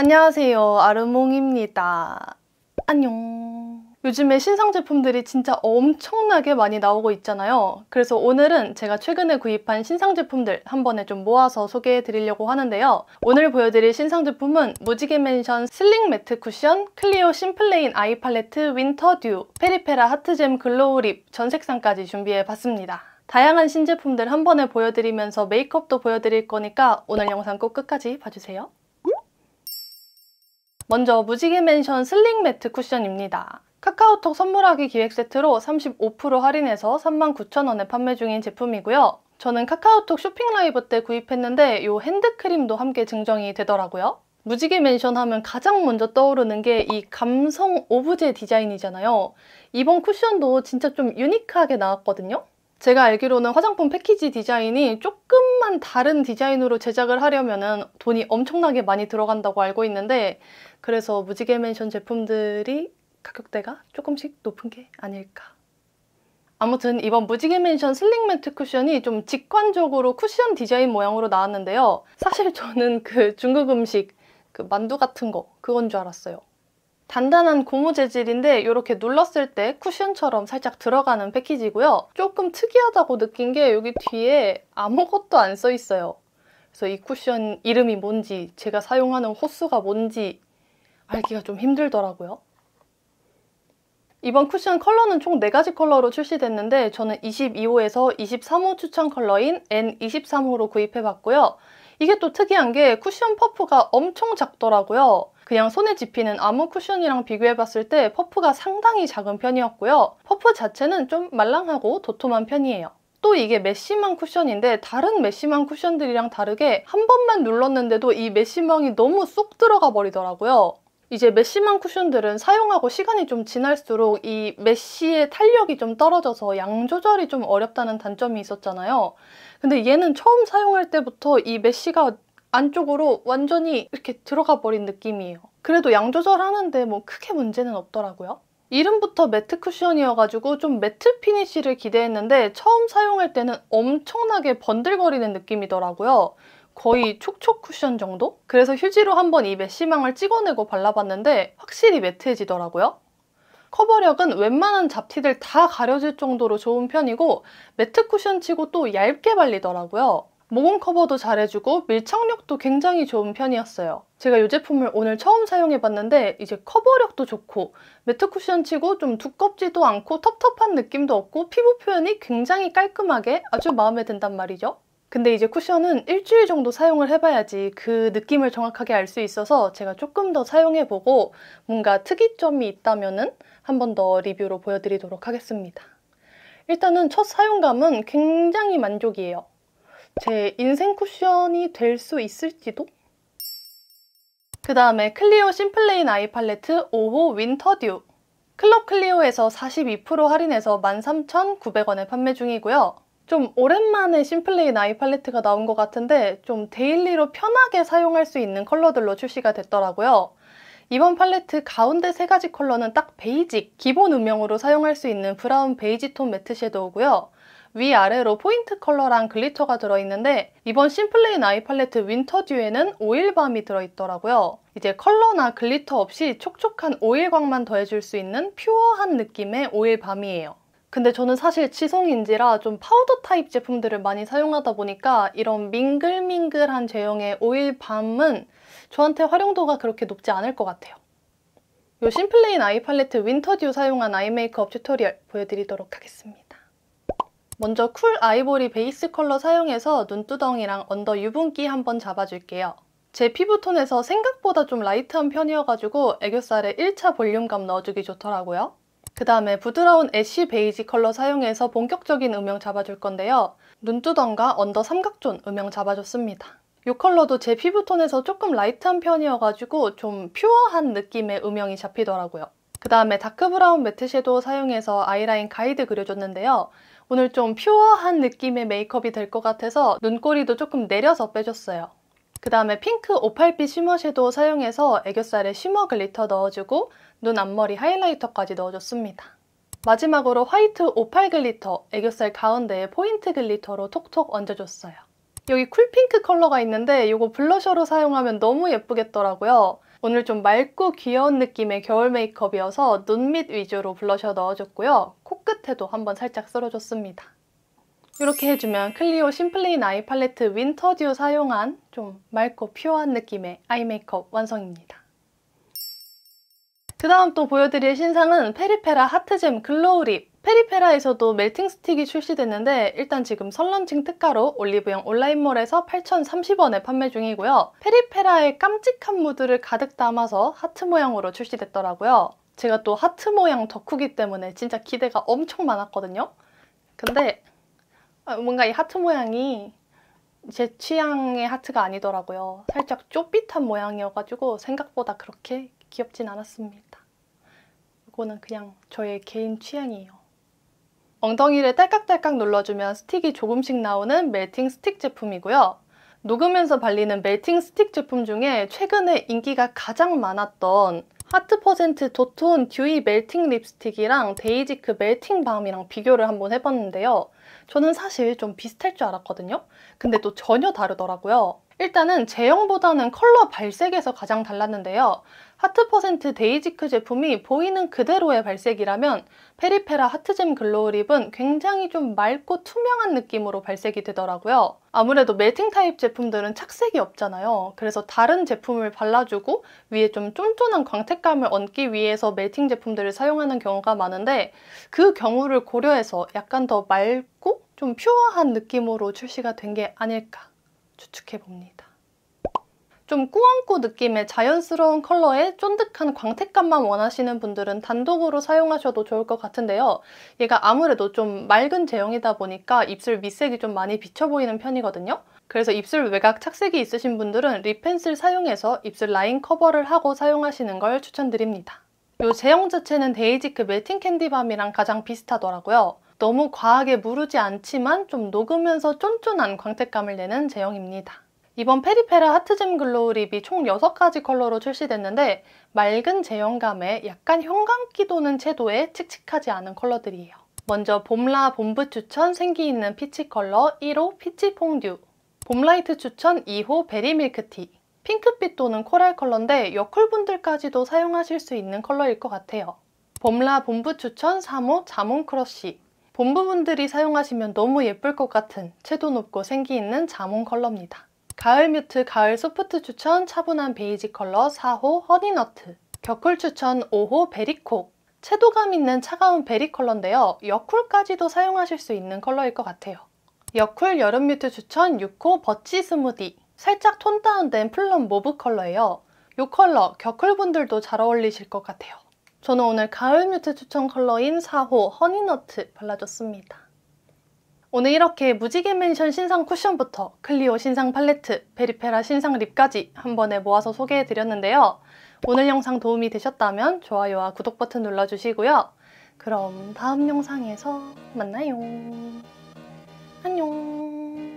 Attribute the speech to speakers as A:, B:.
A: 안녕하세요 아르몽입니다 안녕 요즘에 신상 제품들이 진짜 엄청나게 많이 나오고 있잖아요 그래서 오늘은 제가 최근에 구입한 신상 제품들 한 번에 좀 모아서 소개해 드리려고 하는데요 오늘 보여드릴 신상 제품은 무지개 맨션 슬링 매트 쿠션 클리오 심플레인 아이 팔레트 윈터 듀 페리페라 하트잼 글로우 립 전 색상까지 준비해 봤습니다 다양한 신제품들 한 번에 보여드리면서 메이크업도 보여드릴 거니까 오늘 영상 꼭 끝까지 봐주세요 먼저 무지개 맨션 슬링 매트 쿠션입니다. 카카오톡 선물하기 기획 세트로 35% 할인해서 39,000원에 판매 중인 제품이고요. 저는 카카오톡 쇼핑 라이브 때 구입했는데 이 핸드크림도 함께 증정이 되더라고요. 무지개 맨션 하면 가장 먼저 떠오르는 게 이 감성 오브제 디자인이잖아요. 이번 쿠션도 진짜 좀 유니크하게 나왔거든요. 제가 알기로는 화장품 패키지 디자인이 조금만 다른 디자인으로 제작을 하려면 돈이 엄청나게 많이 들어간다고 알고 있는데 그래서 무지개 맨션 제품들이 가격대가 조금씩 높은 게 아닐까. 아무튼 이번 무지개 맨션 슬링 매트 쿠션이 좀 직관적으로 쿠션 디자인 모양으로 나왔는데요. 사실 저는 그 중국 음식 그 만두 같은 거 그건 줄 알았어요. 단단한 고무 재질인데 이렇게 눌렀을 때 쿠션처럼 살짝 들어가는 패키지고요. 조금 특이하다고 느낀 게 여기 뒤에 아무것도 안 써 있어요. 그래서 이 쿠션 이름이 뭔지 제가 사용하는 호수가 뭔지 알기가 좀 힘들더라고요. 이번 쿠션 컬러는 총 4가지 컬러로 출시됐는데 저는 22호에서 23호 추천 컬러인 N23호로 구입해봤고요. 이게 또 특이한 게 쿠션 퍼프가 엄청 작더라고요. 그냥 손에 집히는 아무 쿠션이랑 비교해봤을 때 퍼프가 상당히 작은 편이었고요. 퍼프 자체는 좀 말랑하고 도톰한 편이에요. 또 이게 메시망 쿠션인데 다른 메시망 쿠션들이랑 다르게 한 번만 눌렀는데도 이메시망이 너무 쏙 들어가 버리더라고요. 이제 메시망 쿠션들은 사용하고 시간이 좀 지날수록 이메시의 탄력이 좀 떨어져서 양 조절이 좀 어렵다는 단점이 있었잖아요. 근데 얘는 처음 사용할 때부터 이메시가 안쪽으로 완전히 이렇게 들어가 버린 느낌이에요. 그래도 양 조절하는데 뭐 크게 문제는 없더라고요. 이름부터 매트 쿠션이어가지고 좀 매트 피니쉬를 기대했는데 처음 사용할 때는 엄청나게 번들거리는 느낌이더라고요. 거의 촉촉 쿠션 정도? 그래서 휴지로 한번 입에 씨망을 찍어내고 발라봤는데 확실히 매트해지더라고요. 커버력은 웬만한 잡티들 다 가려질 정도로 좋은 편이고 매트 쿠션치고 또 얇게 발리더라고요. 모공 커버도 잘해주고 밀착력도 굉장히 좋은 편이었어요. 제가 이 제품을 오늘 처음 사용해봤는데 이제 커버력도 좋고 매트 쿠션치고 좀 두껍지도 않고 텁텁한 느낌도 없고 피부 표현이 굉장히 깔끔하게 아주 마음에 든단 말이죠. 근데 이제 쿠션은 일주일 정도 사용을 해봐야지 그 느낌을 정확하게 알 수 있어서 제가 조금 더 사용해보고 뭔가 특이점이 있다면 한번 더 리뷰로 보여드리도록 하겠습니다. 일단은 첫 사용감은 굉장히 만족이에요. 제 인생 쿠션이 될 수 있을지도? 그 다음에 클리오 심플레인 아이 팔레트 5호 윈터듀 클럽 클리오에서 42% 할인해서 13,900원에 판매 중이고요. 좀 오랜만에 심플레인 아이 팔레트가 나온 것 같은데 좀 데일리로 편하게 사용할 수 있는 컬러들로 출시가 됐더라고요. 이번 팔레트 가운데 세 가지 컬러는 딱 베이직, 기본 음영으로 사용할 수 있는 브라운 베이지 톤 매트 섀도우고요. 위아래로 포인트 컬러랑 글리터가 들어있는데 이번 심플레인 아이 팔레트 윈터 듀에는 오일밤이 들어있더라고요. 이제 컬러나 글리터 없이 촉촉한 오일광만 더해줄 수 있는 퓨어한 느낌의 오일밤이에요. 근데 저는 사실 지성인지라 좀 파우더 타입 제품들을 많이 사용하다 보니까 이런 밍글밍글한 제형의 오일밤은 저한테 활용도가 그렇게 높지 않을 것 같아요. 요 심플레인 아이 팔레트 윈터듀 사용한 아이 메이크업 튜토리얼 보여드리도록 하겠습니다. 먼저 쿨 아이보리 베이스 컬러 사용해서 눈두덩이랑 언더 유분기 한번 잡아줄게요. 제 피부톤에서 생각보다 좀 라이트한 편이어가지고 애교살에 1차 볼륨감 넣어주기 좋더라고요. 그 다음에 부드러운 애쉬 베이지 컬러 사용해서 본격적인 음영 잡아줄 건데요. 눈두덩과 언더 삼각존 음영 잡아줬습니다. 이 컬러도 제 피부톤에서 조금 라이트한 편이어가지고 좀 퓨어한 느낌의 음영이 잡히더라고요. 그 다음에 다크브라운 매트 섀도우 사용해서 아이라인 가이드 그려줬는데요. 오늘 좀 퓨어한 느낌의 메이크업이 될 것 같아서 눈꼬리도 조금 내려서 빼줬어요. 그 다음에 핑크 오팔빛 쉬머 섀도우 사용해서 애교살에 쉬머 글리터 넣어주고 눈 앞머리 하이라이터까지 넣어줬습니다. 마지막으로 화이트 오팔 글리터, 애교살 가운데에 포인트 글리터로 톡톡 얹어줬어요. 여기 쿨핑크 컬러가 있는데 이거 블러셔로 사용하면 너무 예쁘겠더라고요. 오늘 좀 맑고 귀여운 느낌의 겨울 메이크업이어서 눈 밑 위주로 블러셔 넣어줬고요. 코끝에도 한번 살짝 쓸어줬습니다. 이렇게 해주면 클리오 심플레인 아이 팔레트 윈터 듀 사용한 좀 맑고 퓨어한 느낌의 아이 메이크업 완성입니다. 그 다음 또 보여드릴 신상은 페리페라 하트잼 글로우 립 페리페라에서도 멜팅 스틱이 출시됐는데 일단 지금 설런칭 특가로 올리브영 온라인몰에서 8,030원에 판매 중이고요. 페리페라의 깜찍한 무드를 가득 담아서 하트 모양으로 출시됐더라고요. 제가 또 하트 모양 덕후기 때문에 진짜 기대가 엄청 많았거든요. 근데 아, 뭔가 이 하트 모양이 제 취향의 하트가 아니더라고요. 살짝 쪼빗한 모양이어가지고 생각보다 그렇게 귀엽진 않았습니다. 이거는 그냥 저의 개인 취향이에요. 엉덩이를 딸깍딸깍 눌러주면 스틱이 조금씩 나오는 멜팅 스틱 제품이고요. 녹으면서 발리는 멜팅 스틱 제품 중에 최근에 인기가 가장 많았던 하트 퍼센트 도톤 듀이 멜팅 립스틱이랑 데이지크 멜팅 밤이랑 비교를 한번 해봤는데요. 저는 사실 좀 비슷할 줄 알았거든요. 근데 또 전혀 다르더라고요. 일단은 제형보다는 컬러 발색에서 가장 달랐는데요. 하트 퍼센트 데이지크 제품이 보이는 그대로의 발색이라면 페리페라 하트잼 글로우립은 굉장히 좀 맑고 투명한 느낌으로 발색이 되더라고요. 아무래도 매팅 타입 제품들은 착색이 없잖아요. 그래서 다른 제품을 발라주고 위에 좀 쫀쫀한 광택감을 얹기 위해서 매팅 제품들을 사용하는 경우가 많은데 그 경우를 고려해서 약간 더 맑고 좀 퓨어한 느낌으로 출시가 된 게 아닐까 추측해 봅니다. 좀 꾸안꾸 느낌의 자연스러운 컬러에 쫀득한 광택감만 원하시는 분들은 단독으로 사용하셔도 좋을 것 같은데요. 얘가 아무래도 좀 맑은 제형이다 보니까 입술 밑색이 좀 많이 비쳐 보이는 편이거든요. 그래서 입술 외곽 착색이 있으신 분들은 립펜슬 사용해서 입술 라인 커버를 하고 사용하시는 걸 추천드립니다. 이 제형 자체는 데이지크 멜팅 캔디밤이랑 가장 비슷하더라고요. 너무 과하게 무르지 않지만 좀 녹으면서 쫀쫀한 광택감을 내는 제형입니다. 이번 페리페라 하트짐 글로우 립이 총 6가지 컬러로 출시됐는데 맑은 제형감에 약간 형광기 도는 채도에 칙칙하지 않은 컬러들이에요. 먼저 봄라 봄부 추천 생기 있는 피치 컬러 1호 피치 퐁듀 봄라이트 추천 2호 베리밀크티 핑크빛 도는 코랄 컬러인데 여쿨분들까지도 사용하실 수 있는 컬러일 것 같아요. 봄라 봄부 추천 3호 자몽 크러쉬 봄부분들이 사용하시면 너무 예쁠 것 같은 채도 높고 생기 있는 자몽 컬러입니다. 가을 뮤트 가을 소프트 추천 차분한 베이지 컬러 4호 허니너트 겨쿨 추천 5호 베리콕 채도감 있는 차가운 베리 컬러인데요. 여쿨까지도 사용하실 수 있는 컬러일 것 같아요. 여쿨 여름 뮤트 추천 6호 버치 스무디 살짝 톤 다운된 플럼 모브 컬러예요. 이 컬러 겨쿨분들도 잘 어울리실 것 같아요. 저는 오늘 가을 뮤트 추천 컬러인 4호 허니너트 발라줬습니다. 오늘 이렇게 무지개 맨션 신상 쿠션부터 클리오 신상 팔레트, 페리페라 신상 립까지 한 번에 모아서 소개해드렸는데요. 오늘 영상 도움이 되셨다면 좋아요와 구독 버튼 눌러주시고요. 그럼 다음 영상에서 만나요. 안녕.